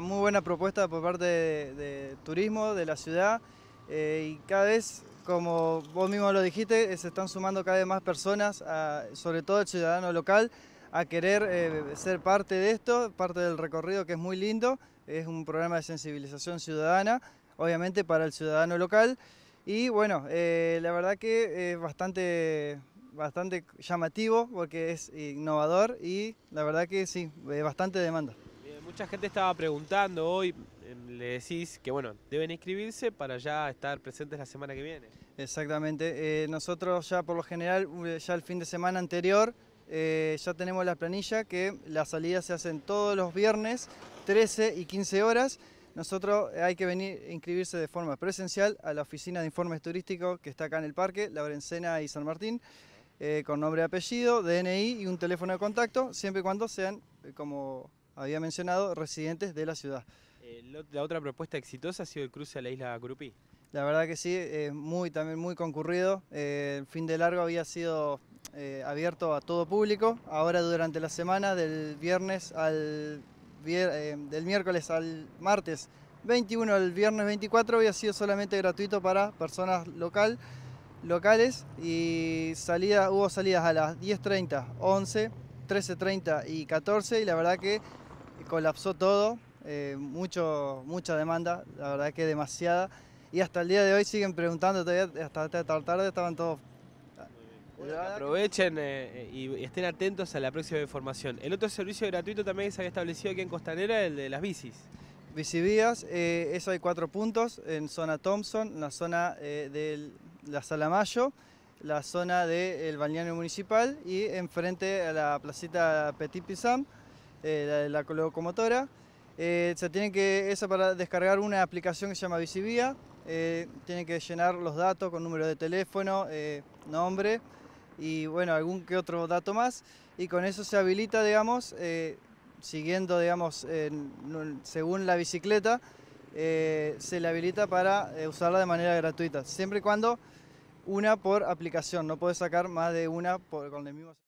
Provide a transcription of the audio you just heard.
muy buena propuesta por parte de, turismo, de la ciudad, eh, y cada vez, como vos mismo lo dijiste, eh, se están sumando cada vez más personas, sobre todo el ciudadano local, a querer eh, ser parte de esto, parte del recorrido que es muy lindo, es un programa de sensibilización ciudadana, obviamente para el ciudadano local, y bueno, la verdad que es bastante bastante llamativo porque es innovador y la verdad que sí, bastante demanda mucha gente estaba preguntando hoy, em, le decís que bueno, deben inscribirse para ya estar presentes la semana que viene. Exactamente, eh, nosotros ya por lo general, eh, ya el fin de semana anterior, eh, ya tenemos la planilla que las salidas se hacen todos los viernes, 13 y 15 horas. Nosotros hay que venir a inscribirse de forma presencial a la oficina de informes turísticos que está acá en el parque, La y San Martín, con nombre y apellido, DNI y un teléfono de contacto, siempre y cuando sean como había mencionado, residentes de la ciudad. Eh, la otra propuesta exitosa ha sido el cruce a la isla Curupí. La verdad que sí, eh, muy, también muy concurrido. Eh, el fin de largo había sido abierto a todo público. Ahora durante la semana, del viernes al del miércoles al martes 21 al viernes 24 había sido solamente gratuito para personas local, locales y salida, hubo salidas a las 10.30, 11, 13.30 y 14 y la verdad que colapsó todo, eh, mucho, mucha demanda, la verdad que demasiada. Y hasta el día de hoy siguen preguntando, todavía, hasta, tarde estaban todos aprovechen eh, y estén atentos a la próxima información. El otro servicio gratuito también se había establecido aquí en Costanera, el de las bicis. Bicivías, eh, eso hay cuatro puntos, en zona Thompson, en la zona de la Salamayo, la zona del balneario municipal y enfrente a la placita Petit Pizan. Eh, la, locomotora. Eh, se tiene que, eso para descargar una aplicación que se llama Visivía, eh, tiene que llenar los datos con número de teléfono, nombre y bueno, algún que otro dato más. Y con eso se habilita, digamos, siguiendo, digamos, según la bicicleta, se le habilita para usarla de manera gratuita, siempre y cuando una por aplicación, no puede sacar más de una con el mismo...